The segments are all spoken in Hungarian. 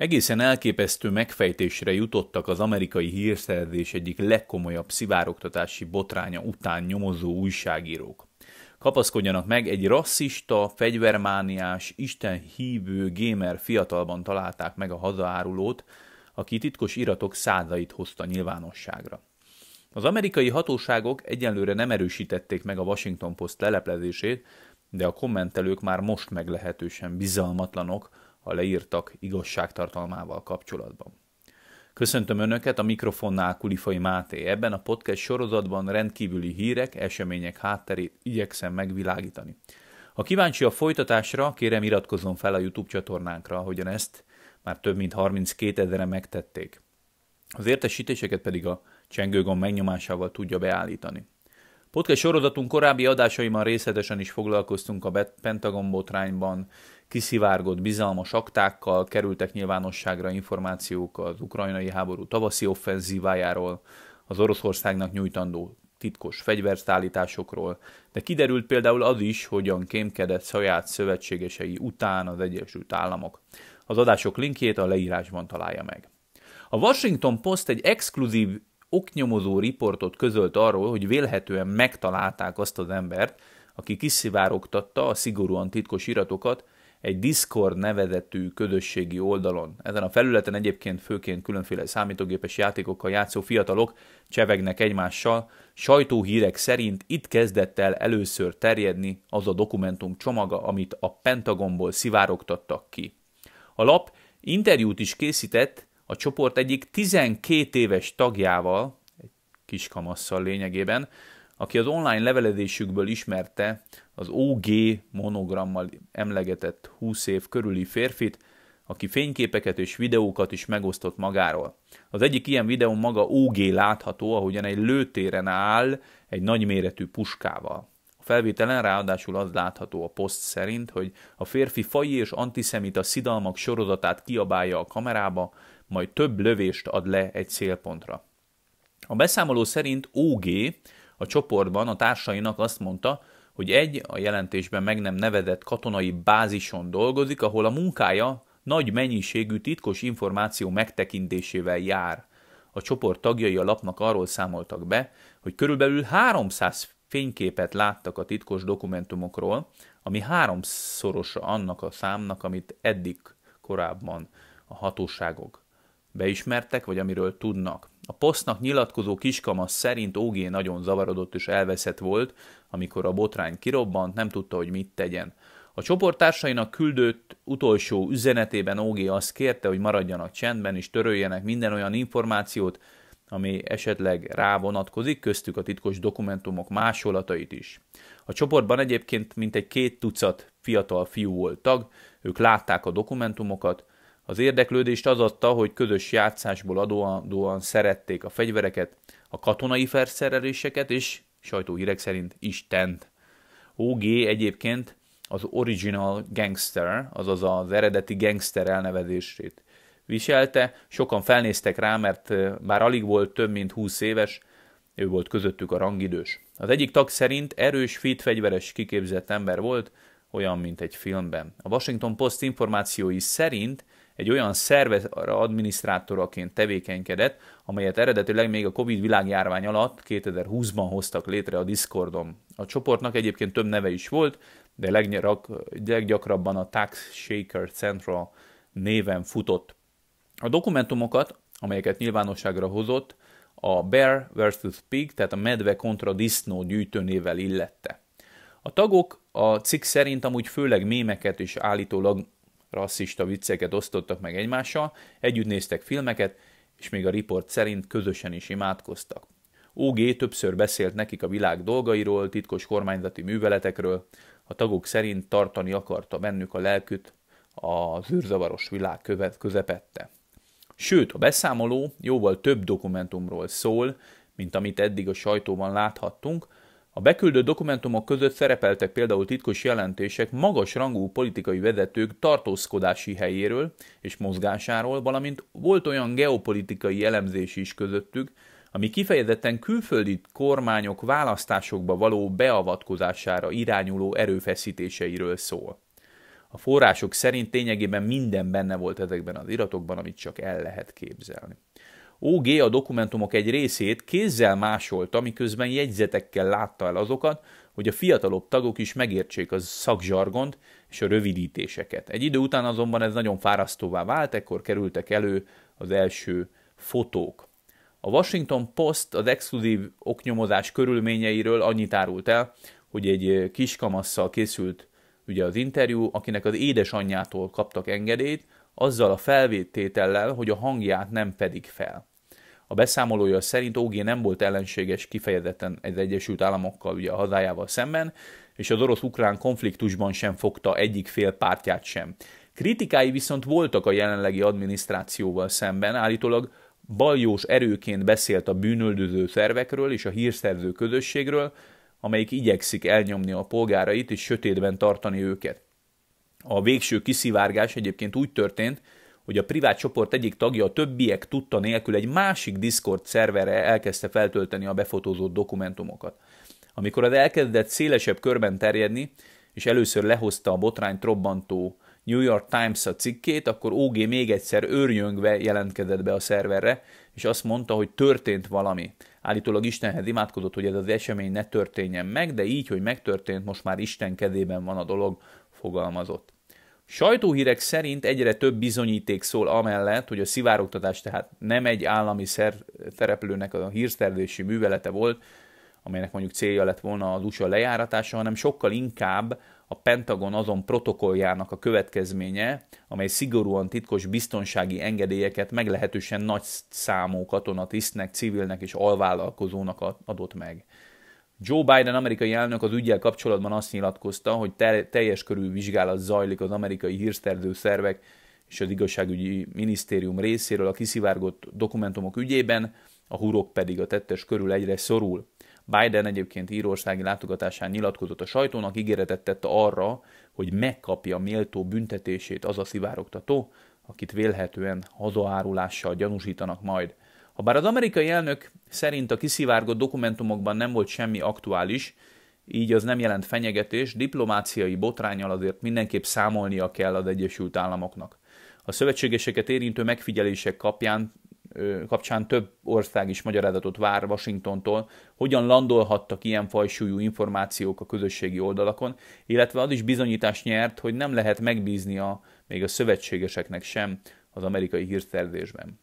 Egészen elképesztő megfejtésre jutottak az amerikai hírszerzés egyik legkomolyabb szivárogtatási botránya után nyomozó újságírók. Kapaszkodjanak meg, egy rasszista, fegyvermániás, hívő gamer fiatalban találták meg a hazaárulót, aki titkos iratok százait hozta nyilvánosságra. Az amerikai hatóságok egyenlőre nem erősítették meg a Washington Post leleplezését, de a kommentelők már most meglehetősen bizalmatlanok, a leírtak igazságtartalmával kapcsolatban. Köszöntöm Önöket a mikrofonnál Kulifai Máté. Ebben a podcast sorozatban rendkívüli hírek, események hátterét igyekszem megvilágítani. Ha kíváncsi a folytatásra, kérem iratkozzon fel a YouTube csatornánkra, ahogyan ezt már több mint 32 ezerre megtették. Az értesítéseket pedig a csengőgomb megnyomásával tudja beállítani. Podcast sorozatunk korábbi adásaiban részletesen is foglalkoztunk a Pentagon botrányban, kiszivárgott bizalmas aktákkal, kerültek nyilvánosságra információk az ukrajnai háború tavaszi offenzívájáról, az Oroszországnak nyújtandó titkos fegyverszállításokról, de kiderült például az is, hogyan kémkedett saját szövetségesei után az Egyesült Államok. Az adások linkjét a leírásban találja meg. A Washington Post egy exkluzív oknyomozó riportot közölt arról, hogy vélhetően megtalálták azt az embert, aki kiszivárogtatta a szigorúan titkos iratokat egy Discord nevezetű közösségi oldalon. Ezen a felületen egyébként főként különféle számítógépes játékokkal játszó fiatalok csevegnek egymással. Sajtóhírek szerint itt kezdett el először terjedni az a dokumentum csomaga, amit a Pentagonból szivárogtattak ki. A lap interjút is készített a csoport egyik 12 éves tagjával, egy kiskamasszal lényegében, aki az online leveledésükből ismerte az OG monogrammal emlegetett 20 év körüli férfit, aki fényképeket és videókat is megosztott magáról. Az egyik ilyen videó maga OG látható, ahogyan egy lőtéren áll egy nagyméretű puskával felvételen ráadásul az látható a poszt szerint, hogy a férfi fai és antiszemita szidalmak sorozatát kiabálja a kamerába, majd több lövést ad le egy célpontra. A beszámoló szerint OG a csoportban a társainak azt mondta, hogy egy a jelentésben meg nem nevezett katonai bázison dolgozik, ahol a munkája nagy mennyiségű titkos információ megtekintésével jár. A csoport tagjai a lapnak arról számoltak be, hogy körülbelül 300 fényképet láttak a titkos dokumentumokról, ami háromszorosa annak a számnak, amit eddig korábban a hatóságok beismertek, vagy amiről tudnak. A posztnak nyilatkozó kiskamasz szerint OG nagyon zavarodott és elveszett volt, amikor a botrány kirobbant, nem tudta, hogy mit tegyen. A csoporttársainak küldött utolsó üzenetében OG azt kérte, hogy maradjanak csendben és töröljenek minden olyan információt, ami esetleg rá vonatkozik, köztük a titkos dokumentumok másolatait is. A csoportban egyébként mintegy két tucat fiatal fiú volt tag, ők látták a dokumentumokat, az érdeklődést az adta, hogy közös játszásból adóan szerették a fegyvereket, a katonai felszereléseket és sajtóhírek szerint Istent. OG egyébként az Original Gangster, azaz az eredeti gangster elnevezését viselte, sokan felnéztek rá, mert bár alig volt több mint 20 éves, ő volt közöttük a rangidős. Az egyik tag szerint erős, fit, fegyveres, kiképzett ember volt, olyan, mint egy filmben. A Washington Post információi szerint egy olyan szervez adminisztrátoraként tevékenykedett, amelyet eredetileg még a Covid világjárvány alatt 2020-ban hoztak létre a Discordon. A csoportnak egyébként több neve is volt, de leggyakrabban a Tax Shaker Central néven futott. A dokumentumokat, amelyeket nyilvánosságra hozott, a Bear versus Pig, tehát a medve kontra disznó gyűjtőnével illette. A tagok a cikk szerint amúgy főleg mémeket és állítólag rasszista vicceket osztottak meg egymással, együtt néztek filmeket, és még a riport szerint közösen is imádkoztak. OG többször beszélt nekik a világ dolgairól, titkos kormányzati műveletekről, a tagok szerint tartani akarta bennük a lelküt az űrzavaros világ közepette. Sőt, a beszámoló jóval több dokumentumról szól, mint amit eddig a sajtóban láthattunk. A beküldött dokumentumok között szerepeltek például titkos jelentések magas rangú politikai vezetők tartózkodási helyéről és mozgásáról, valamint volt olyan geopolitikai elemzés is közöttük, ami kifejezetten külföldi kormányok választásokba való beavatkozására irányuló erőfeszítéseiről szól. A források szerint tényegében minden benne volt ezekben az iratokban, amit csak el lehet képzelni. OG a dokumentumok egy részét kézzel másolta, miközben jegyzetekkel látta el azokat, hogy a fiatalabb tagok is megértsék a szakzsargont és a rövidítéseket. Egy idő után azonban ez nagyon fárasztóvá vált, ekkor kerültek elő az első fotók. A Washington Post az exkluzív oknyomozás körülményeiről annyit árult el, hogy egy kiskamasszal készült ugye az interjú, akinek az édesanyjától kaptak engedélyt, azzal a felvététellel, hogy a hangját nem pedig fel. A beszámolója szerint OG nem volt ellenséges kifejezetten az Egyesült Államokkal, ugye a hazájával szemben, és az orosz-ukrán konfliktusban sem fogta egyik fél pártját sem. Kritikái viszont voltak a jelenlegi adminisztrációval szemben, állítólag baljós erőként beszélt a bűnöldöző szervekről és a hírszerző közösségről, amelyik igyekszik elnyomni a polgárait és sötétben tartani őket. A végső kiszivárgás egyébként úgy történt, hogy a privát csoport egyik tagja a többiek tudta nélkül egy másik Discord szerverre elkezdte feltölteni a befotózott dokumentumokat. Amikor az elkezdett szélesebb körben terjedni, és először lehozta a botrányt robbantó New York Times a cikkét, akkor OG még egyszer őrjöngve jelentkezett be a szerverre, és azt mondta, hogy történt valami. Állítólag Istenhez imádkozott, hogy ez az esemény ne történjen meg, de így, hogy megtörtént, most már Isten kezében van a dolog, fogalmazott. Sajtóhírek szerint egyre több bizonyíték szól amellett, hogy a szivárogtatás tehát nem egy állami szer- szereplőnek a hírszerzési művelete volt, amelynek mondjuk célja lett volna az USA lejáratása, hanem sokkal inkább a Pentagon azon protokolljának a következménye, amely szigorúan titkos biztonsági engedélyeket meglehetősen nagy számú katonatisztnek, civilnek és alvállalkozónak adott meg. Joe Biden amerikai elnök az ügyel kapcsolatban azt nyilatkozta, hogy ter- teljes körű vizsgálat zajlik az amerikai hírszerző szervek és az igazságügyi minisztérium részéről a kiszivárgott dokumentumok ügyében, a hurok pedig a tettes körül egyre szorul. Biden egyébként írósági látogatásán nyilatkozott a sajtónak, ígéretet tette arra, hogy megkapja méltó büntetését az a szivárogtató, akit vélhetően hazaárulással gyanúsítanak majd. Habár az amerikai elnök szerint a kiszivárgott dokumentumokban nem volt semmi aktuális, így az nem jelent fenyegetés, diplomáciai botrányal azért mindenképp számolnia kell az Egyesült Államoknak. A szövetségeseket érintő megfigyelések kapján kapcsán több ország is magyarázatot vár Washingtontól, hogyan landolhattak ilyen fajsúlyú információk a közösségi oldalakon, illetve az is bizonyítást nyert, hogy nem lehet megbízni a még a szövetségeseknek sem az amerikai hírszerzésben.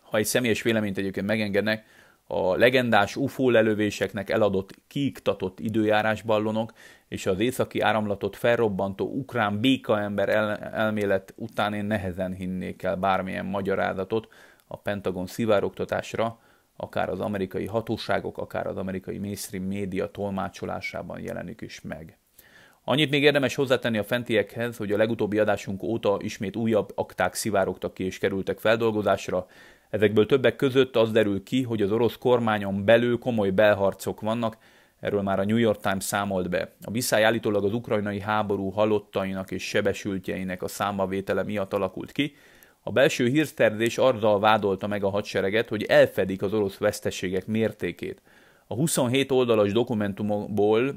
Ha egy személyes véleményt egyébként megengednek, a legendás UFO lelövéseknek eladott, kiiktatott időjárásballonok és az északi áramlatot felrobbantó ukrán békaember el- elmélet után én nehezen hinnék el bármilyen magyarázatot, a Pentagon szivárogtatásra, akár az amerikai hatóságok, akár az amerikai mainstream média tolmácsolásában jelenik is meg. Annyit még érdemes hozzátenni a fentiekhez, hogy a legutóbbi adásunk óta ismét újabb akták szivárogtak ki és kerültek feldolgozásra. Ezekből többek között az derül ki, hogy az orosz kormányon belül komoly belharcok vannak, erről már a New York Times számolt be. A viszály állítólag az ukrajnai háború halottainak és sebesültjeinek a számavétele miatt alakult ki, a belső hírszerzés arzal vádolta meg a hadsereget, hogy elfedik az orosz veszteségek mértékét. A 27 oldalas dokumentumból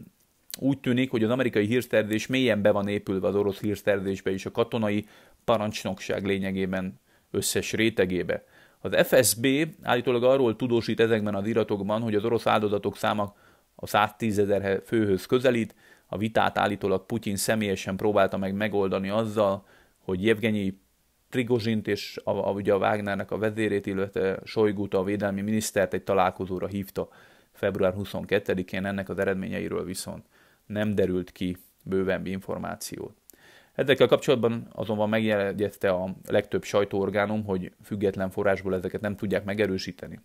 úgy tűnik, hogy az amerikai hírszerzés mélyen be van épülve az orosz hírszerzésbe és a katonai parancsnokság lényegében összes rétegébe. Az FSB állítólag arról tudósít ezekben az iratokban, hogy az orosz áldozatok száma a 110 ezer főhöz közelít, a vitát állítólag Putyin személyesen próbálta meg megoldani azzal, hogy Jevgenyi Trigozsint és a, a, ugye a Wagnernek a vezérét, illetve Sojgut, a védelmi minisztert egy találkozóra hívta február 22-én, ennek az eredményeiről viszont nem derült ki bővebb információt. Ezekkel kapcsolatban azonban megjegyezte a legtöbb sajtóorgánum, hogy független forrásból ezeket nem tudják megerősíteni.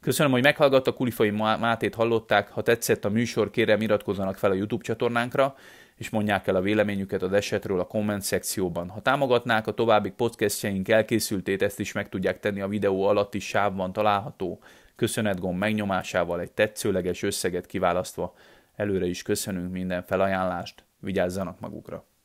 Köszönöm, hogy meghallgattak, Kulifai Mátét hallották, ha tetszett a műsor, kérem iratkozzanak fel a YouTube csatornánkra, és mondják el a véleményüket az esetről a komment szekcióban. Ha támogatnák a további podcastjeink elkészültét, ezt is meg tudják tenni a videó alatti sávban található köszönetgomb megnyomásával egy tetszőleges összeget kiválasztva. Előre is köszönünk minden felajánlást, vigyázzanak magukra!